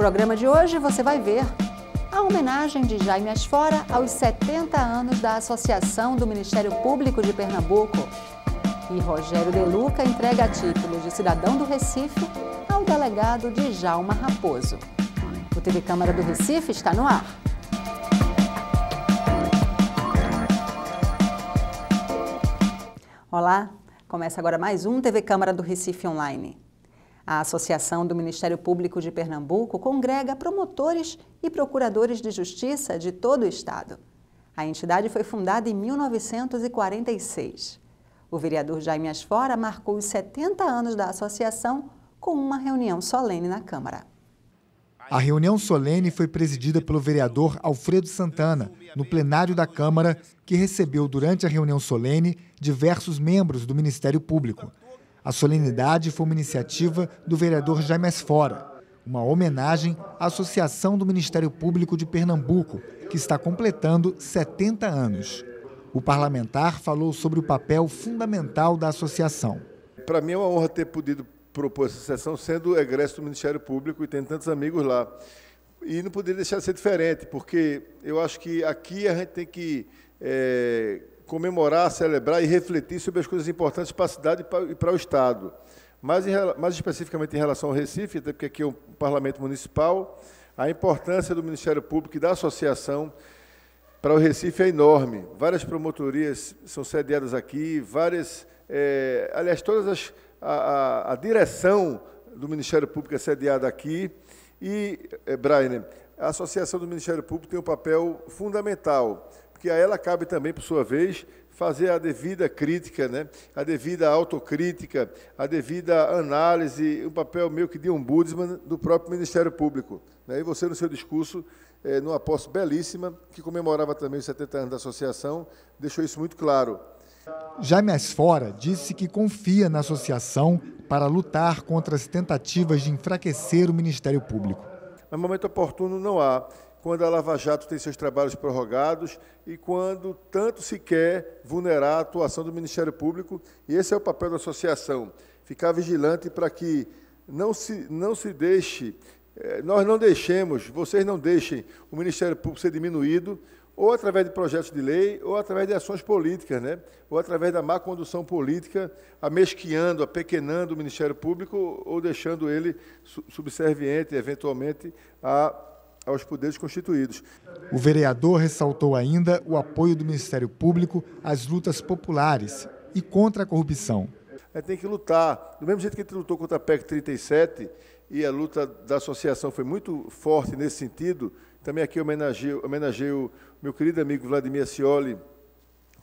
programa de hoje você vai ver a homenagem de Jaime Asfora aos 70 anos da Associação do Ministério Público de Pernambuco. E Rogério Deluca entrega título de cidadão do Recife ao delegado de Jalma Raposo. O TV Câmara do Recife está no ar. Olá, começa agora mais um TV Câmara do Recife Online. A Associação do Ministério Público de Pernambuco congrega promotores e procuradores de justiça de todo o Estado. A entidade foi fundada em 1946. O vereador Jaime Asfora marcou os 70 anos da associação com uma reunião solene na Câmara. A reunião solene foi presidida pelo vereador Alfredo Santana, no plenário da Câmara, que recebeu durante a reunião solene diversos membros do Ministério Público. A solenidade foi uma iniciativa do vereador Jaime Fora. uma homenagem à Associação do Ministério Público de Pernambuco, que está completando 70 anos. O parlamentar falou sobre o papel fundamental da associação. Para mim é uma honra ter podido propor essa sessão, sendo egresso do Ministério Público e tendo tantos amigos lá. E não poderia deixar de ser diferente, porque eu acho que aqui a gente tem que é, comemorar, celebrar e refletir sobre as coisas importantes para a cidade e para o Estado. Mas, em, mais especificamente em relação ao Recife, até porque aqui é um parlamento municipal, a importância do Ministério Público e da associação para o Recife é enorme. Várias promotorias são sediadas aqui, várias. É, aliás, todas as. A, a, a, direção do Ministério Público é sediada aqui e, é, Brian, a Associação do Ministério Público tem um papel fundamental porque a ela cabe também, por sua vez, fazer a devida crítica, né? a devida autocrítica, a devida análise, um papel meio que de ombudsman do próprio Ministério Público. Né? E você, no seu discurso, é, numa posse belíssima, que comemorava também os 70 anos da associação, deixou isso muito claro. Jaime Asfora disse que confia na associação para lutar contra as tentativas de enfraquecer o Ministério Público. Mas momento oportuno não há quando a Lava Jato tem seus trabalhos prorrogados e quando tanto se quer vulnerar a atuação do Ministério Público, e esse é o papel da associação, ficar vigilante para que não se, não se deixe, eh, nós não deixemos, vocês não deixem o Ministério Público ser diminuído, ou através de projetos de lei, ou através de ações políticas, né? ou através da má condução política, amesquiando, apequenando o Ministério Público, ou deixando ele subserviente, eventualmente, a aos poderes constituídos. O vereador ressaltou ainda o apoio do Ministério Público às lutas populares e contra a corrupção. É, tem que lutar. Do mesmo jeito que a gente lutou contra a PEC 37 e a luta da associação foi muito forte nesse sentido, também aqui homenageio, o meu querido amigo Vladimir Scioli,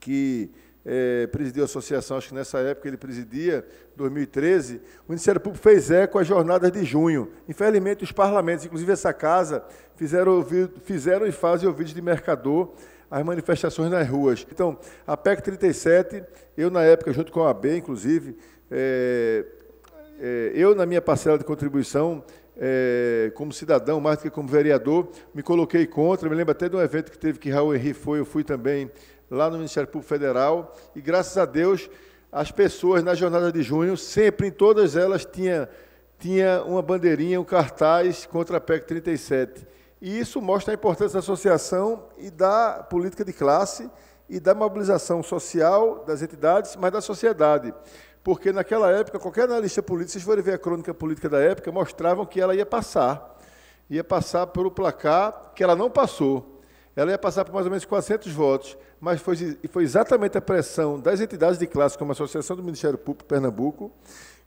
que é, presidiu a associação, acho que nessa época ele presidia, 2013, o Ministério Público fez eco às jornadas de junho. Infelizmente, os parlamentos, inclusive essa casa, fizeram, fizeram e fazem ouvidos de mercador as manifestações nas ruas. Então, a PEC 37, eu na época, junto com a AB, inclusive, é, é, eu na minha parcela de contribuição, é, como cidadão, mais do que como vereador, me coloquei contra. me lembro até de um evento que teve que Raul Henrique foi, eu fui também lá no Ministério Público Federal, e graças a Deus, as pessoas na jornada de junho, sempre em todas elas, tinha, tinha uma bandeirinha, um cartaz contra a PEC 37. E isso mostra a importância da associação e da política de classe e da mobilização social das entidades, mas da sociedade. Porque naquela época, qualquer analista político, vocês forem ver a crônica política da época, mostravam que ela ia passar. Ia passar pelo placar que ela não passou ela ia passar por mais ou menos 400 votos, mas foi, foi exatamente a pressão das entidades de classe, como a Associação do Ministério Público Pernambuco,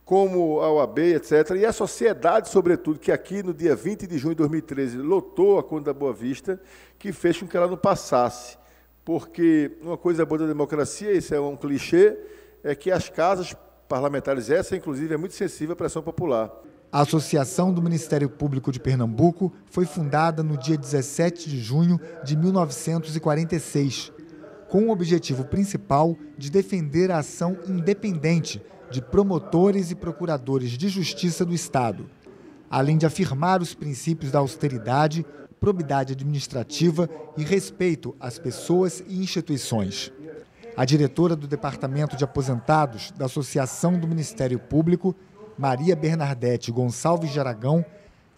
como a OAB, etc., e a sociedade, sobretudo, que aqui no dia 20 de junho de 2013 lotou a conta da Boa Vista, que fez com que ela não passasse. Porque uma coisa boa da democracia, isso é um clichê, é que as casas parlamentares, essa inclusive é muito sensível à pressão popular. A Associação do Ministério Público de Pernambuco foi fundada no dia 17 de junho de 1946, com o objetivo principal de defender a ação independente de promotores e procuradores de justiça do Estado, além de afirmar os princípios da austeridade, probidade administrativa e respeito às pessoas e instituições. A diretora do Departamento de Aposentados da Associação do Ministério Público, Maria Bernardete Gonçalves de Aragão,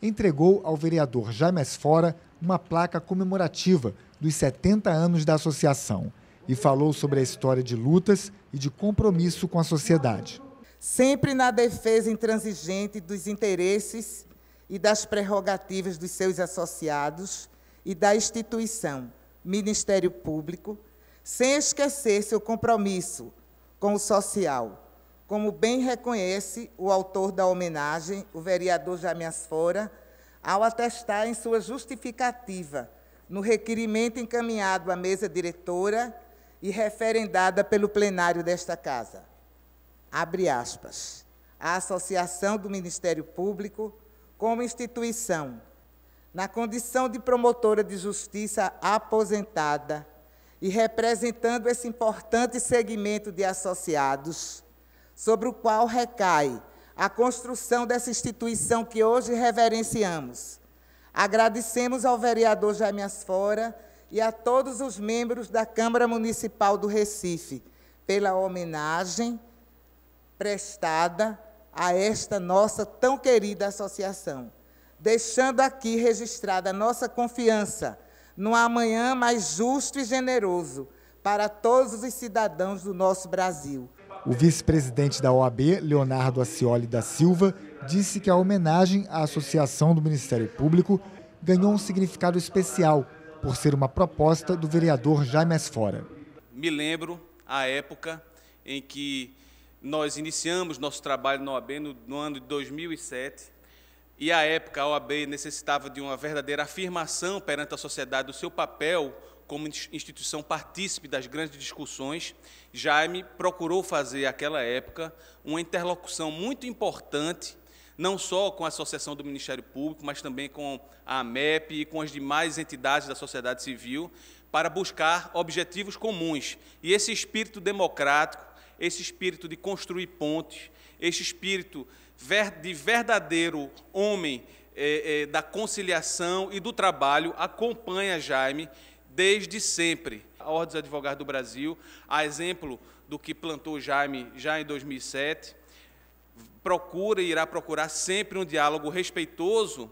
entregou ao vereador Jaime Fora uma placa comemorativa dos 70 anos da associação e falou sobre a história de lutas e de compromisso com a sociedade. Sempre na defesa intransigente dos interesses e das prerrogativas dos seus associados e da instituição Ministério Público, sem esquecer seu compromisso com o social, como bem reconhece o autor da homenagem, o vereador Jamias Fora, ao atestar em sua justificativa no requerimento encaminhado à mesa diretora e referendada pelo plenário desta Casa. Abre aspas. A Associação do Ministério Público, como instituição, na condição de promotora de justiça aposentada e representando esse importante segmento de associados, sobre o qual recai a construção dessa instituição que hoje reverenciamos. Agradecemos ao vereador Jaime Asfora e a todos os membros da Câmara Municipal do Recife pela homenagem prestada a esta nossa tão querida associação, deixando aqui registrada nossa confiança num amanhã mais justo e generoso para todos os cidadãos do nosso Brasil. O vice-presidente da OAB, Leonardo Acioli da Silva, disse que a homenagem à Associação do Ministério Público ganhou um significado especial por ser uma proposta do vereador Jaime Esfora. Me lembro a época em que nós iniciamos nosso trabalho na OAB no, no ano de 2007 e, à época, a OAB necessitava de uma verdadeira afirmação perante a sociedade do seu papel como instituição partícipe das grandes discussões, Jaime procurou fazer, naquela época, uma interlocução muito importante, não só com a Associação do Ministério Público, mas também com a AMEP e com as demais entidades da sociedade civil, para buscar objetivos comuns. E esse espírito democrático, esse espírito de construir pontes, esse espírito de verdadeiro homem é, é, da conciliação e do trabalho acompanha Jaime desde sempre. A Ordem dos Advogados do Brasil, a exemplo do que plantou Jaime já em 2007, procura e irá procurar sempre um diálogo respeitoso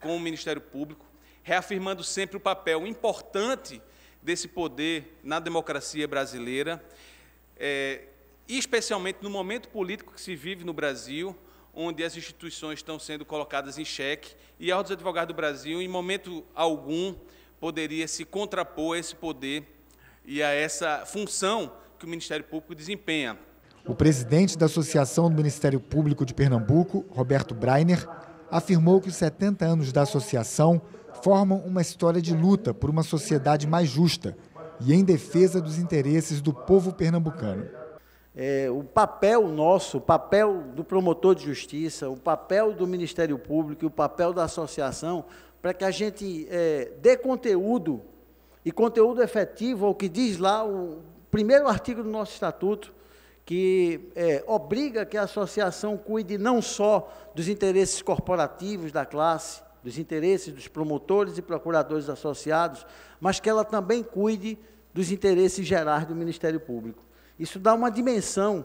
com o Ministério Público, reafirmando sempre o papel importante desse poder na democracia brasileira, é, especialmente no momento político que se vive no Brasil, onde as instituições estão sendo colocadas em xeque, e a Ordem dos Advogados do Brasil, em momento algum, poderia se contrapor a esse poder e a essa função que o Ministério Público desempenha. O presidente da Associação do Ministério Público de Pernambuco, Roberto Breiner, afirmou que os 70 anos da associação formam uma história de luta por uma sociedade mais justa e em defesa dos interesses do povo pernambucano. É, o papel nosso, o papel do promotor de justiça, o papel do Ministério Público e o papel da associação para que a gente é, dê conteúdo, e conteúdo efetivo ao que diz lá o primeiro artigo do nosso estatuto, que é, obriga que a associação cuide não só dos interesses corporativos da classe, dos interesses dos promotores e procuradores associados, mas que ela também cuide dos interesses gerais do Ministério Público. Isso dá uma dimensão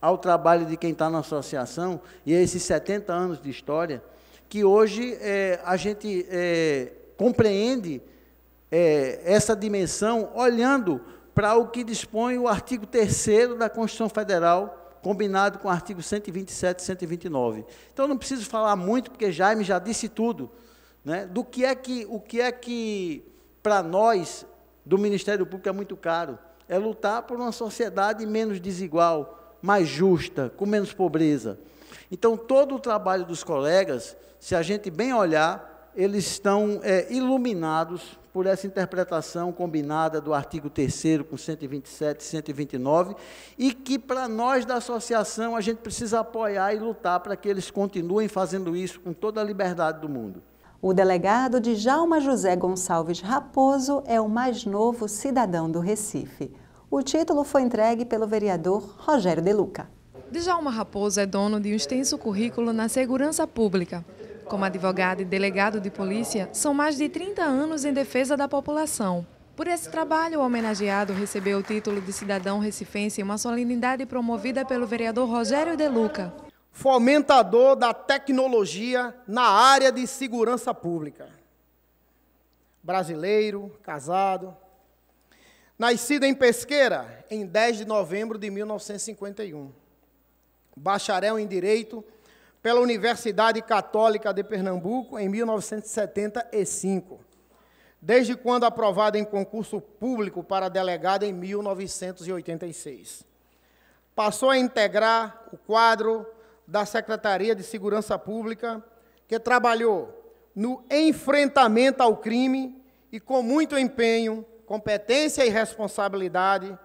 ao trabalho de quem está na associação e a esses 70 anos de história que hoje é, a gente é, compreende é, essa dimensão olhando para o que dispõe o artigo 3 da Constituição Federal, combinado com o artigo 127 e 129. Então, não preciso falar muito, porque Jaime já disse tudo, né, do que é que, o que é que, para nós, do Ministério Público, é muito caro. É lutar por uma sociedade menos desigual, mais justa, com menos pobreza. Então, todo o trabalho dos colegas, se a gente bem olhar, eles estão é, iluminados por essa interpretação combinada do artigo 3 com 127 e 129, e que para nós da associação a gente precisa apoiar e lutar para que eles continuem fazendo isso com toda a liberdade do mundo. O delegado de Jalma José Gonçalves Raposo é o mais novo cidadão do Recife. O título foi entregue pelo vereador Rogério De Luca. Djalma Raposo é dono de um extenso currículo na segurança pública. Como advogado e delegado de polícia, são mais de 30 anos em defesa da população. Por esse trabalho, o homenageado recebeu o título de cidadão recifense em uma solenidade promovida pelo vereador Rogério Deluca. Fomentador da tecnologia na área de segurança pública. Brasileiro, casado, nascido em Pesqueira em 10 de novembro de 1951 bacharel em Direito pela Universidade Católica de Pernambuco em 1975, desde quando aprovada em concurso público para delegada em 1986. Passou a integrar o quadro da Secretaria de Segurança Pública, que trabalhou no enfrentamento ao crime e, com muito empenho, competência e responsabilidade,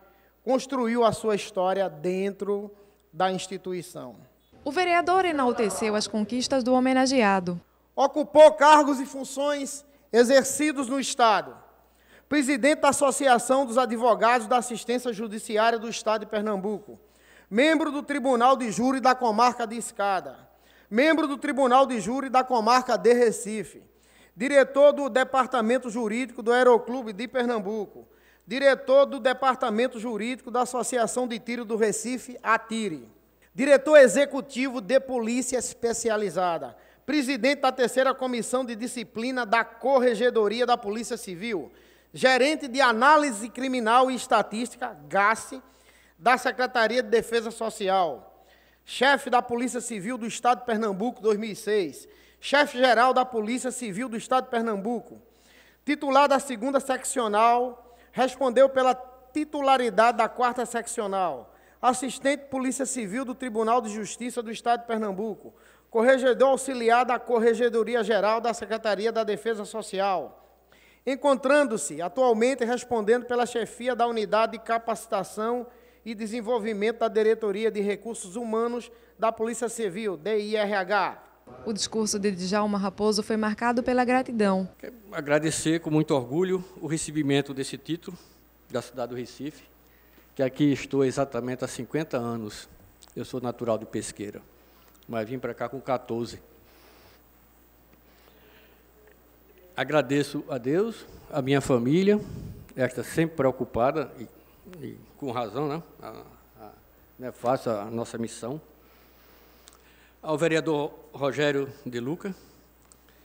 construiu a sua história dentro da instituição. O vereador enalteceu as conquistas do homenageado. Ocupou cargos e funções exercidos no Estado. Presidente da Associação dos Advogados da Assistência Judiciária do Estado de Pernambuco. Membro do Tribunal de Júri da Comarca de Escada. Membro do Tribunal de Júri da Comarca de Recife. Diretor do Departamento Jurídico do Aeroclube de Pernambuco diretor do Departamento Jurídico da Associação de Tiro do Recife, Atire, diretor executivo de Polícia Especializada, presidente da Terceira Comissão de Disciplina da Corregedoria da Polícia Civil, gerente de Análise Criminal e Estatística, GASSE, da Secretaria de Defesa Social, chefe da Polícia Civil do Estado de Pernambuco 2006, chefe-geral da Polícia Civil do Estado de Pernambuco, titular da Segunda Seccional respondeu pela titularidade da quarta seccional, assistente Polícia Civil do Tribunal de Justiça do Estado de Pernambuco, corregedor auxiliar da Corregedoria Geral da Secretaria da Defesa Social, encontrando-se atualmente respondendo pela chefia da Unidade de Capacitação e Desenvolvimento da Diretoria de Recursos Humanos da Polícia Civil, DIRH o discurso de Djalma Raposo foi marcado pela gratidão. Quero agradecer com muito orgulho o recebimento desse título da cidade do Recife, que aqui estou exatamente há 50 anos. Eu sou natural de Pesqueira, mas vim para cá com 14. Agradeço a Deus, a minha família, esta sempre preocupada, e, e com razão, né? A, a, não é fácil a nossa missão ao vereador Rogério de Luca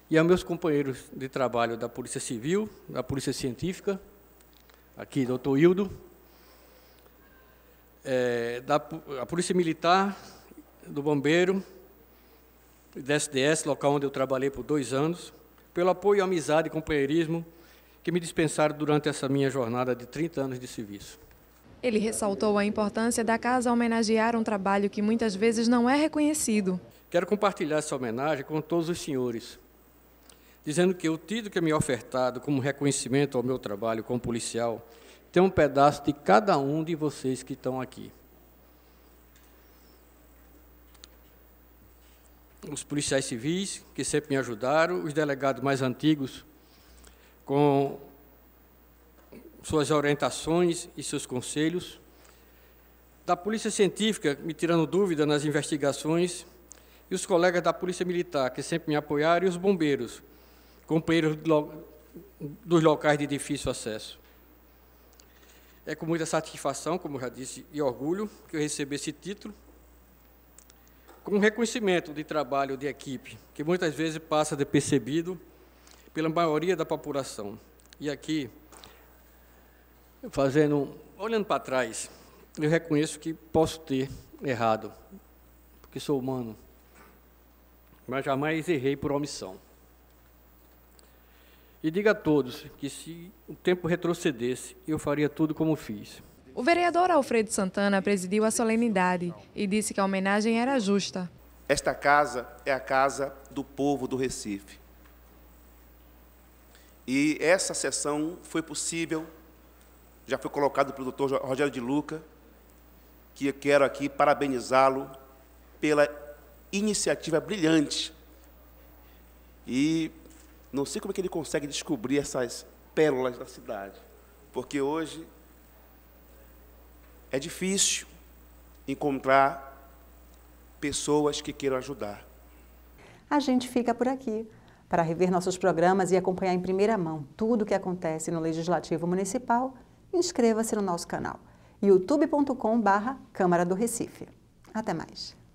e aos meus companheiros de trabalho da Polícia Civil, da Polícia Científica, aqui, doutor Hildo, é, da a Polícia Militar, do Bombeiro, da SDS, local onde eu trabalhei por dois anos, pelo apoio, amizade e companheirismo que me dispensaram durante essa minha jornada de 30 anos de serviço. Ele ressaltou a importância da casa homenagear um trabalho que muitas vezes não é reconhecido. Quero compartilhar essa homenagem com todos os senhores, dizendo que o título que me é ofertado como reconhecimento ao meu trabalho como policial tem um pedaço de cada um de vocês que estão aqui. Os policiais civis, que sempre me ajudaram, os delegados mais antigos, com suas orientações e seus conselhos. Da Polícia Científica, me tirando dúvida nas investigações, e os colegas da Polícia Militar, que sempre me apoiaram, e os bombeiros, companheiros dos locais de difícil acesso. É com muita satisfação, como já disse, e orgulho que eu recebi esse título, com reconhecimento de trabalho de equipe, que muitas vezes passa de percebido pela maioria da população. E aqui, fazendo, olhando para trás, eu reconheço que posso ter errado, porque sou humano, mas jamais errei por omissão. E diga a todos que se o tempo retrocedesse, eu faria tudo como fiz. O vereador Alfredo Santana presidiu a solenidade e disse que a homenagem era justa. Esta casa é a casa do povo do Recife. E essa sessão foi possível já foi colocado pelo doutor Rogério de Luca, que eu quero aqui parabenizá-lo pela iniciativa brilhante. E não sei como é que ele consegue descobrir essas pérolas da cidade, porque hoje é difícil encontrar pessoas que queiram ajudar. A gente fica por aqui. Para rever nossos programas e acompanhar em primeira mão tudo o que acontece no Legislativo Municipal, inscreva-se no nosso canal youtube.com barra Câmara do Recife. Até mais!